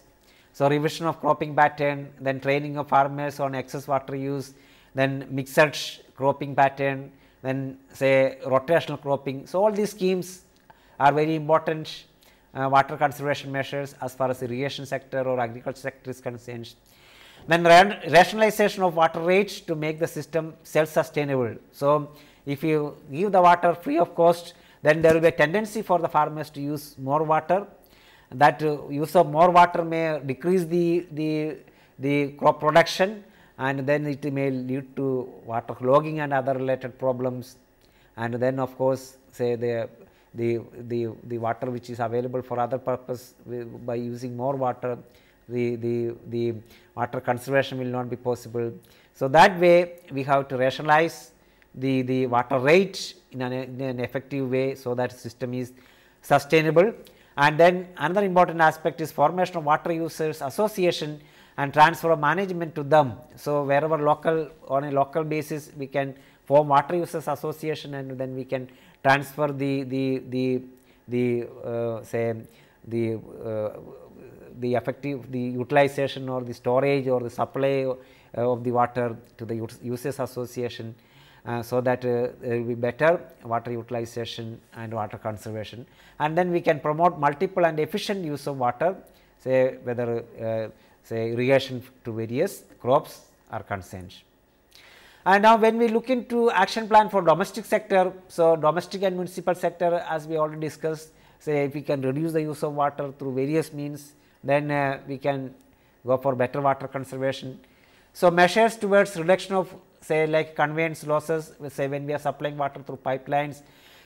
So, revision of cropping pattern, then training of farmers on excess water use, then mixed cropping pattern, then say rotational cropping. So, all these schemes are very important uh, water conservation measures as far as irrigation sector or agriculture sector is concerned. Then rationalization of water rates to make the system self-sustainable. So, if you give the water free of cost, then there will be a tendency for the farmers to use more water that uh, use of more water may decrease the, the, the crop production and then it may lead to water logging and other related problems and then of course, say the, the, the, the water which is available for other purpose by using more water the, the, the water conservation will not be possible. So, that way we have to rationalize the, the water rate in an, in an effective way. So, that system is sustainable and then another important aspect is formation of water users association and transfer of management to them. So, wherever local on a local basis we can form water users association and then we can transfer the the the the uh, say the uh, the effective the utilization or the storage or the supply uh, of the water to the users association uh, so that uh, there will be better water utilization and water conservation. And then we can promote multiple and efficient use of water say whether uh, say irrigation to various crops are concerned. And now, when we look into action plan for domestic sector, so domestic and municipal sector as we already discussed, say if we can reduce the use of water through various means, then uh, we can go for better water conservation. So, measures towards reduction of say like conveyance losses say when we are supplying water through pipelines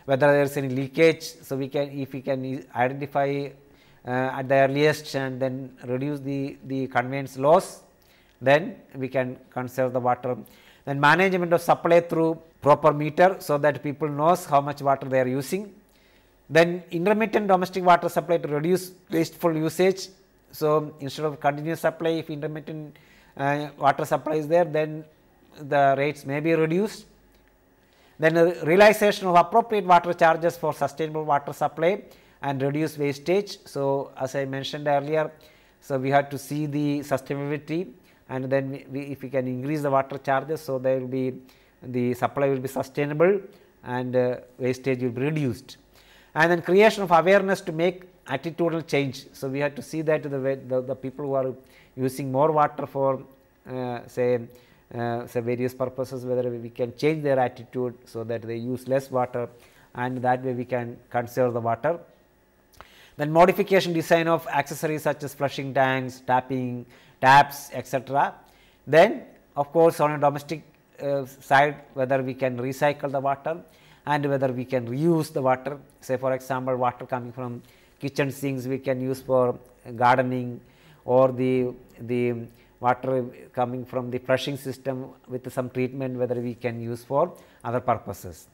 whether there is any leakage. So, we can if we can identify uh, at the earliest and then reduce the, the conveyance loss then we can conserve the water. Then management of supply through proper meter so that people knows how much water they are using. Then intermittent domestic water supply to reduce wasteful usage. So, instead of continuous supply if intermittent uh, water supply is there then the rates may be reduced. Then the realization of appropriate water charges for sustainable water supply and reduce wastage. So, as I mentioned earlier, so we have to see the sustainability and then we, we, if we can increase the water charges. So, there will be the supply will be sustainable and uh, wastage will be reduced. And then creation of awareness to make attitudinal change. So, we have to see that the, the, the people who are using more water for uh, say uh, say various purposes whether we can change their attitude so that they use less water and that way we can conserve the water. Then modification design of accessories such as flushing tanks, tapping, taps etc. Then of course, on a domestic uh, side whether we can recycle the water and whether we can reuse the water say for example, water coming from kitchen sinks we can use for gardening or the, the water coming from the flushing system with some treatment whether we can use for other purposes.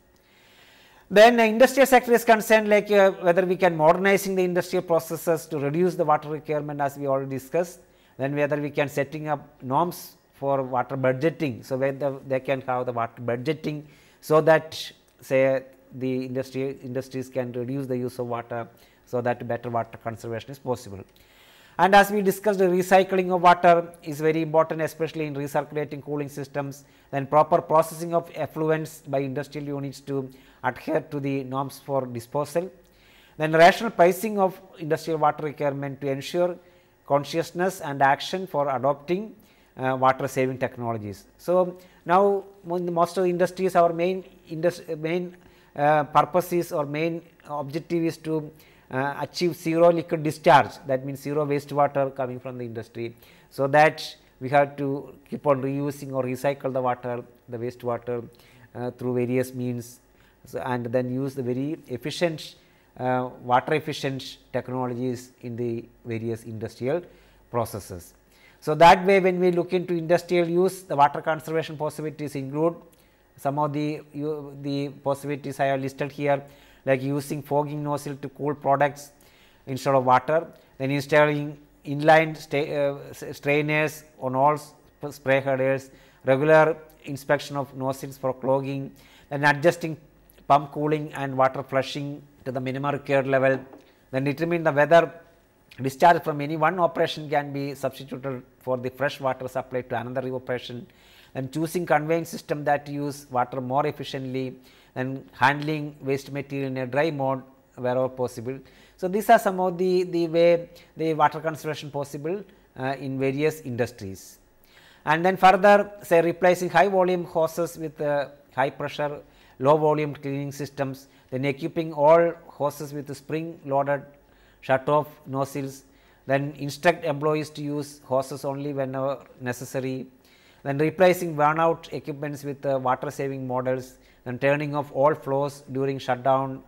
Then the industrial sector is concerned like uh, whether we can modernizing the industrial processes to reduce the water requirement as we already discussed, then whether we can setting up norms for water budgeting. So, whether they can have the water budgeting, so that say the industry industries can reduce the use of water, so that better water conservation is possible. And as we discussed recycling of water is very important especially in recirculating cooling systems, then proper processing of effluents by industrial units to adhere to the norms for disposal. Then rational pricing of industrial water requirement to ensure consciousness and action for adopting uh, water saving technologies. So, now most of the industries our main main uh, purpose is or main objective is to uh, achieve zero liquid discharge that means zero wastewater coming from the industry. So, that we have to keep on reusing or recycle the water, the wastewater uh, through various means so, and then use the very efficient uh, water efficient technologies in the various industrial processes. So, that way when we look into industrial use the water conservation possibilities include some of the, you, the possibilities I have listed here like using fogging nozzle to cool products instead of water, then installing inline uh, strainers on all spray headers, regular inspection of nozzles for clogging, then adjusting pump cooling and water flushing to the minimum required level, then determine the weather discharge from any one operation can be substituted for the fresh water supply to another operation, and choosing conveyance system that use water more efficiently, and handling waste material in a dry mode wherever possible. So, these are some of the, the way the water conservation possible uh, in various industries. And then further say replacing high volume hoses with uh, high pressure low volume cleaning systems, then equipping all hoses with spring loaded shut off nozzles, then instruct employees to use hoses only whenever necessary, then replacing worn out equipments with uh, water saving models, then turning off all flows during shutdown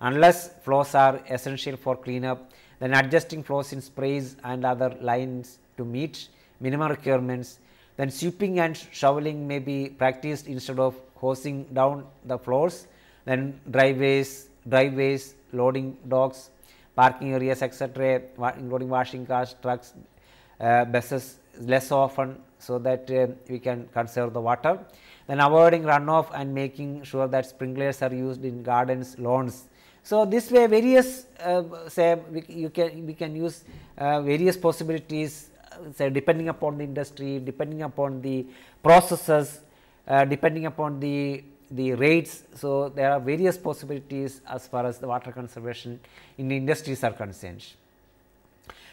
unless flows are essential for cleanup, then adjusting flows in sprays and other lines to meet minimum requirements, then sweeping and shoveling may be practiced instead of hosing down the floors, then driveways, driveways, loading docks, parking areas etc., including washing cars, trucks, uh, buses less often so that uh, we can conserve the water then avoiding runoff and making sure that sprinklers are used in gardens, lawns. So, this way various uh, say we, you can we can use uh, various possibilities uh, say depending upon the industry, depending upon the processes, uh, depending upon the the rates. So, there are various possibilities as far as the water conservation in the industries are concerned.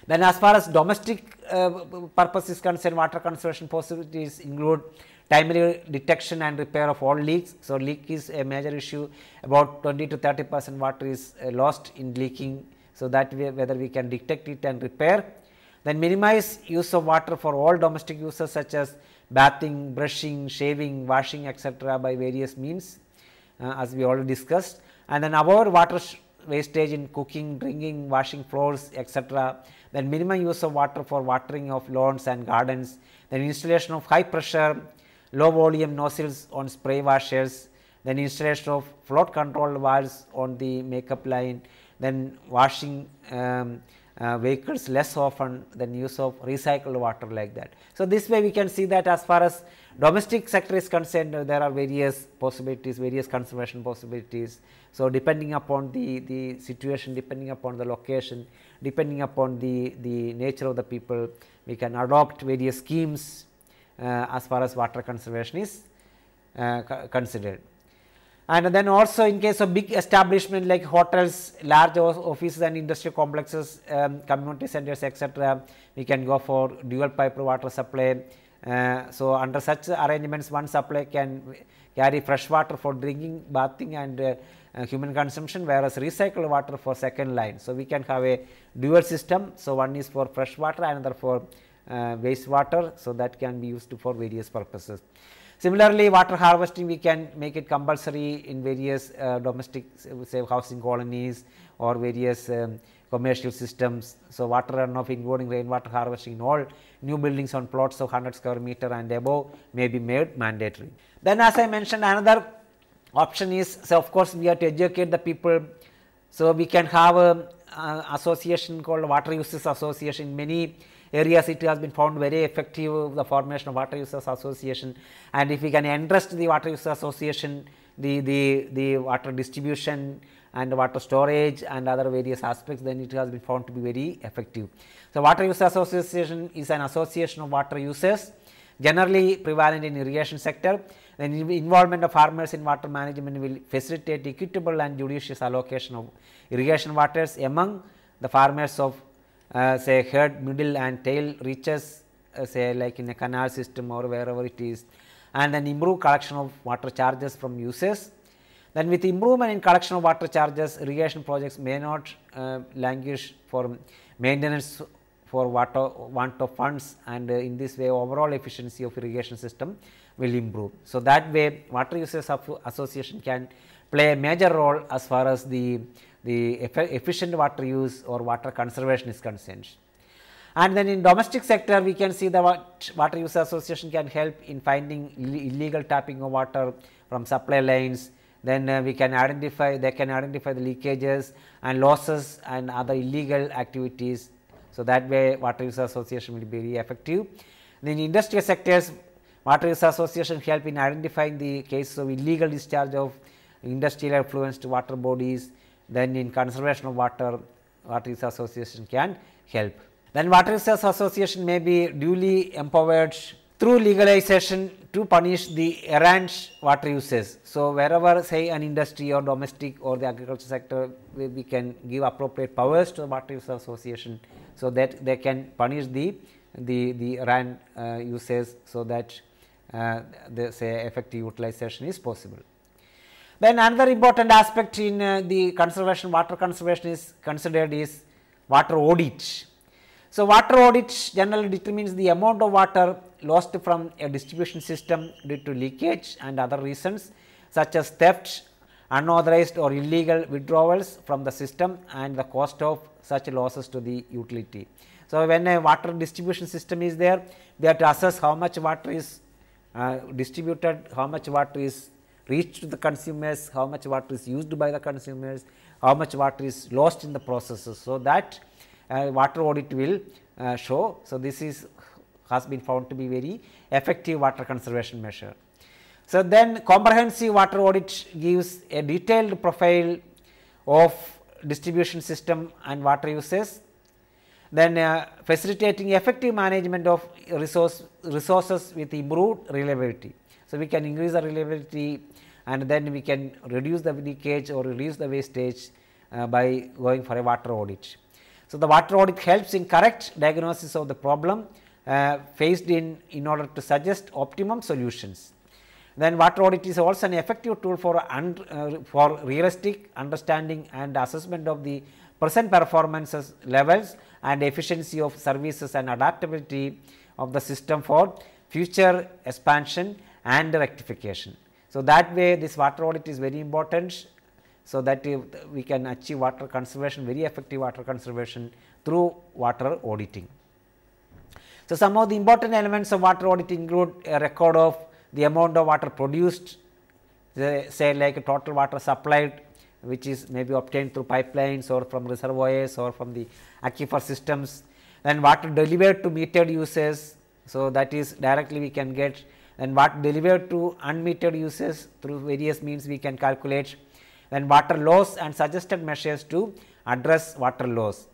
Then as far as domestic uh, purpose is concerned, water conservation possibilities include timely detection and repair of all leaks. So, leak is a major issue about 20 to 30 percent water is uh, lost in leaking. So, that way whether we can detect it and repair. Then minimize use of water for all domestic uses such as bathing, brushing, shaving, washing etc. by various means uh, as we already discussed and then avoid water wastage in cooking, drinking, washing floors etc. Then minimum use of water for watering of lawns and gardens, then installation of high pressure low volume nozzles on spray washers, then installation of float control valves on the makeup line, then washing um, uh, vehicles less often then use of recycled water like that. So, this way we can see that as far as domestic sector is concerned uh, there are various possibilities, various conservation possibilities. So, depending upon the, the situation, depending upon the location, depending upon the, the nature of the people, we can adopt various schemes uh, as far as water conservation is uh, considered. And then also in case of big establishment like hotels, large offices and industrial complexes, um, community centers etc., we can go for dual pipe water supply. Uh, so, under such arrangements one supply can carry fresh water for drinking, bathing and uh, uh, human consumption whereas recycled water for second line. So, we can have a dual system. So, one is for fresh water another for uh, wastewater. So, that can be used for various purposes. Similarly, water harvesting we can make it compulsory in various uh, domestic say housing colonies or various um, commercial systems. So, water runoff including rainwater harvesting in all new buildings on plots of 100 square meter and above may be made mandatory. Then as I mentioned another option is so of course, we have to educate the people. So, we can have a uh, association called water uses association many areas it has been found very effective the formation of water users association and if we can entrust the water users association the, the, the water distribution and water storage and other various aspects then it has been found to be very effective. So, water user association is an association of water users generally prevalent in irrigation sector. The involvement of farmers in water management will facilitate equitable and judicious allocation of irrigation waters among the farmers of say head, middle and tail reaches uh, say like in a canal system or wherever it is and then improve collection of water charges from users. Then with improvement in collection of water charges, irrigation projects may not uh, languish for maintenance for water want of funds and uh, in this way overall efficiency of irrigation system will improve. So, that way water users association can play a major role as far as the the efficient water use or water conservation is concerned. And then in domestic sector, we can see the Water User Association can help in finding Ill illegal tapping of water from supply lines. Then uh, we can identify, they can identify the leakages and losses and other illegal activities. So, that way Water User Association will be very effective. Then in industrial sectors, Water User Association help in identifying the case of illegal discharge of industrial effluents to water bodies then in conservation of water, water Resource association can help. Then water resource association may be duly empowered through legalization to punish the errant water uses. So, wherever say an industry or domestic or the agriculture sector, we, we can give appropriate powers to the water Resource association. So, that they can punish the the the errant uh, uses so that uh, the say effective utilization is possible. Then another important aspect in uh, the conservation, water conservation is considered is water audit. So, water audit generally determines the amount of water lost from a distribution system due to leakage and other reasons such as theft, unauthorized or illegal withdrawals from the system and the cost of such losses to the utility. So, when a water distribution system is there, they have to assess how much water is uh, distributed, how much water is reach to the consumers, how much water is used by the consumers, how much water is lost in the processes. So, that uh, water audit will uh, show. So, this is has been found to be very effective water conservation measure. So, then comprehensive water audit gives a detailed profile of distribution system and water uses. Then uh, facilitating effective management of resource resources with improved reliability. So, we can increase the reliability and then we can reduce the leakage or reduce the wastage uh, by going for a water audit. So, the water audit helps in correct diagnosis of the problem uh, faced in, in order to suggest optimum solutions. Then water audit is also an effective tool for, un, uh, for realistic understanding and assessment of the present performances levels and efficiency of services and adaptability of the system for future expansion and rectification. So, that way this water audit is very important. So, that we can achieve water conservation very effective water conservation through water auditing. So, some of the important elements of water audit include a record of the amount of water produced say like total water supplied which is maybe obtained through pipelines or from reservoirs or from the aquifer systems then water delivered to metered uses. So, that is directly we can get then what delivered to unmetered users through various means we can calculate, then water loss and suggested measures to address water loss.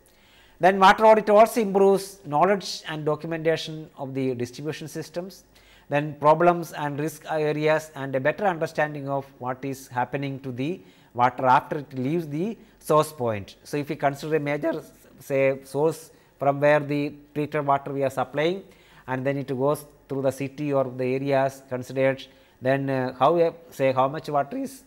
Then water audit also improves knowledge and documentation of the distribution systems, then problems and risk areas and a better understanding of what is happening to the water after it leaves the source point. So, if we consider a major say source from where the treated water we are supplying and then it goes through the city or the areas considered, then uh, how uh, say how much water is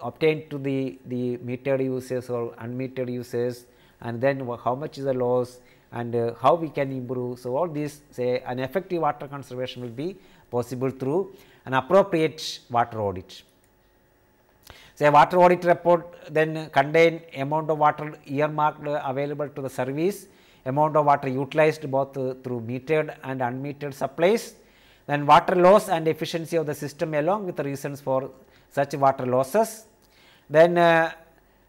obtained to the, the metered uses or unmetered uses and then how much is the loss and uh, how we can improve. So, all these say an effective water conservation will be possible through an appropriate water audit. Say water audit report then contain amount of water earmarked uh, available to the service amount of water utilized both through metered and unmetered supplies, then water loss and efficiency of the system along with the reasons for such water losses. Then uh,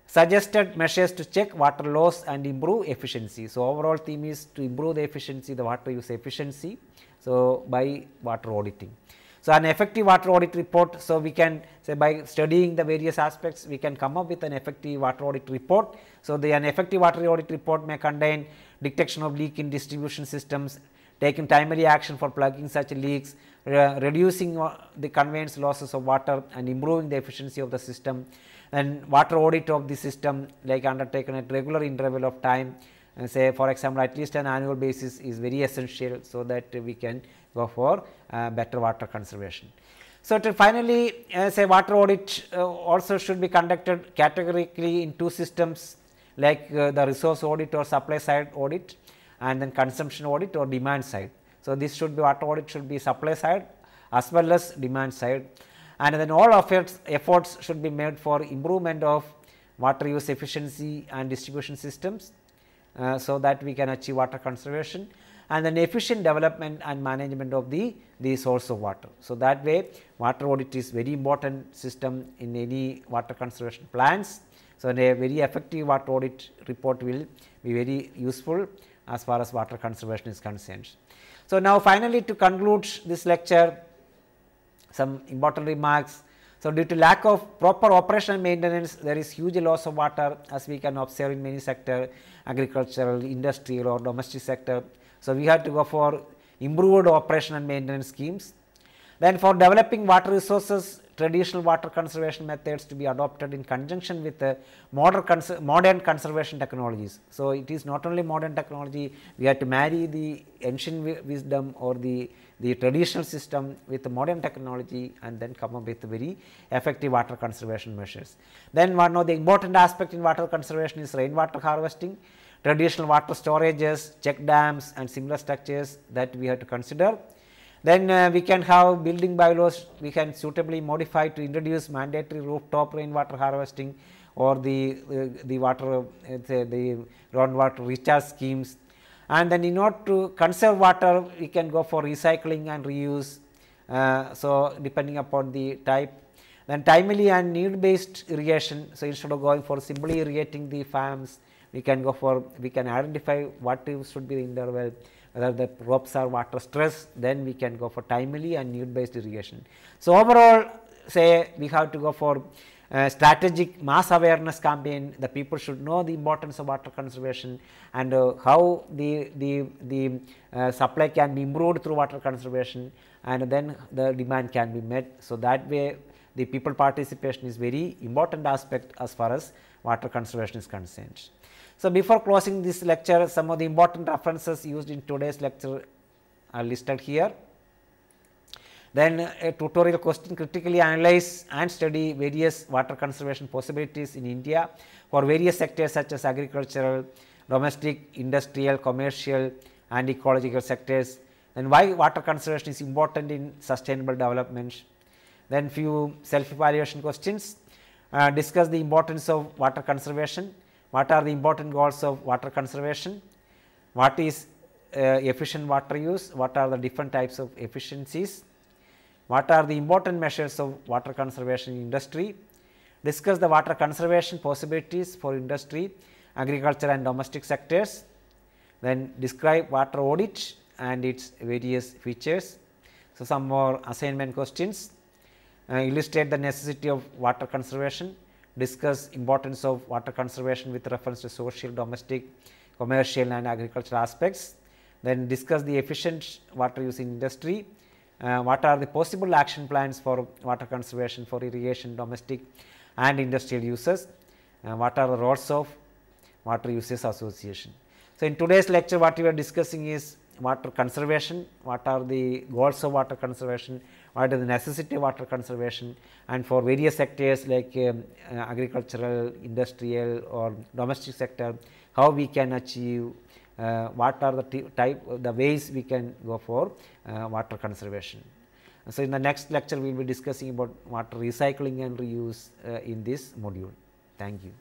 suggested measures to check water loss and improve efficiency. So, overall theme is to improve the efficiency, the water use efficiency. So, by water auditing. So, an effective water audit report. So, we can say by studying the various aspects, we can come up with an effective water audit report. So, the an effective water audit report may contain detection of leak in distribution systems, taking timely action for plugging such leaks, re reducing uh, the conveyance losses of water and improving the efficiency of the system and water audit of the system like undertaken at regular interval of time and say for example, at least an annual basis is very essential. So, that we can go for uh, better water conservation. So, finally, uh, say water audit uh, also should be conducted categorically in two systems like uh, the resource audit or supply side audit and then consumption audit or demand side. So, this should be water audit should be supply side as well as demand side and then all efforts, efforts should be made for improvement of water use efficiency and distribution systems. Uh, so, that we can achieve water conservation and then efficient development and management of the, the source of water. So, that way water audit is very important system in any water conservation plans. So, a very effective water audit report will be very useful as far as water conservation is concerned. So, now finally, to conclude this lecture, some important remarks. So, due to lack of proper operational maintenance, there is huge loss of water as we can observe in many sector, agricultural, industrial or domestic sector. So, we have to go for improved operational maintenance schemes. Then for developing water resources, traditional water conservation methods to be adopted in conjunction with modern, cons modern conservation technologies. So, it is not only modern technology, we have to marry the ancient wisdom or the, the traditional system with the modern technology and then come up with very effective water conservation measures. Then one of the important aspect in water conservation is rainwater harvesting traditional water storages, check dams and similar structures that we have to consider. Then uh, we can have building bylaws we can suitably modify to introduce mandatory rooftop rainwater harvesting or the, uh, the water uh, the groundwater recharge schemes. And then in order to conserve water we can go for recycling and reuse. Uh, so, depending upon the type then timely and need based irrigation. So, instead of going for simply irrigating the farms we can go for we can identify what should be the interval whether the crops are water stressed, then we can go for timely and need based irrigation. So, overall say we have to go for uh, strategic mass awareness campaign the people should know the importance of water conservation and uh, how the the the uh, supply can be improved through water conservation and then the demand can be met so that way the people participation is very important aspect as far as water conservation is concerned. So, before closing this lecture, some of the important references used in today's lecture are listed here. Then a tutorial question critically analyze and study various water conservation possibilities in India for various sectors such as agricultural, domestic, industrial, commercial and ecological sectors and why water conservation is important in sustainable development then few self evaluation questions, uh, discuss the importance of water conservation, what are the important goals of water conservation, what is uh, efficient water use, what are the different types of efficiencies, what are the important measures of water conservation industry, discuss the water conservation possibilities for industry, agriculture and domestic sectors, then describe water audit and its various features. So, some more assignment questions uh, illustrate the necessity of water conservation, discuss importance of water conservation with reference to social, domestic, commercial and agricultural aspects, then discuss the efficient water use in industry, uh, what are the possible action plans for water conservation for irrigation, domestic and industrial uses, uh, what are the roles of water uses association. So, in today's lecture what we are discussing is water conservation, what are the goals of water conservation what is the necessity of water conservation and for various sectors like um, uh, agricultural, industrial or domestic sector, how we can achieve uh, what are the type the ways we can go for uh, water conservation. So, in the next lecture we will be discussing about water recycling and reuse uh, in this module. Thank you.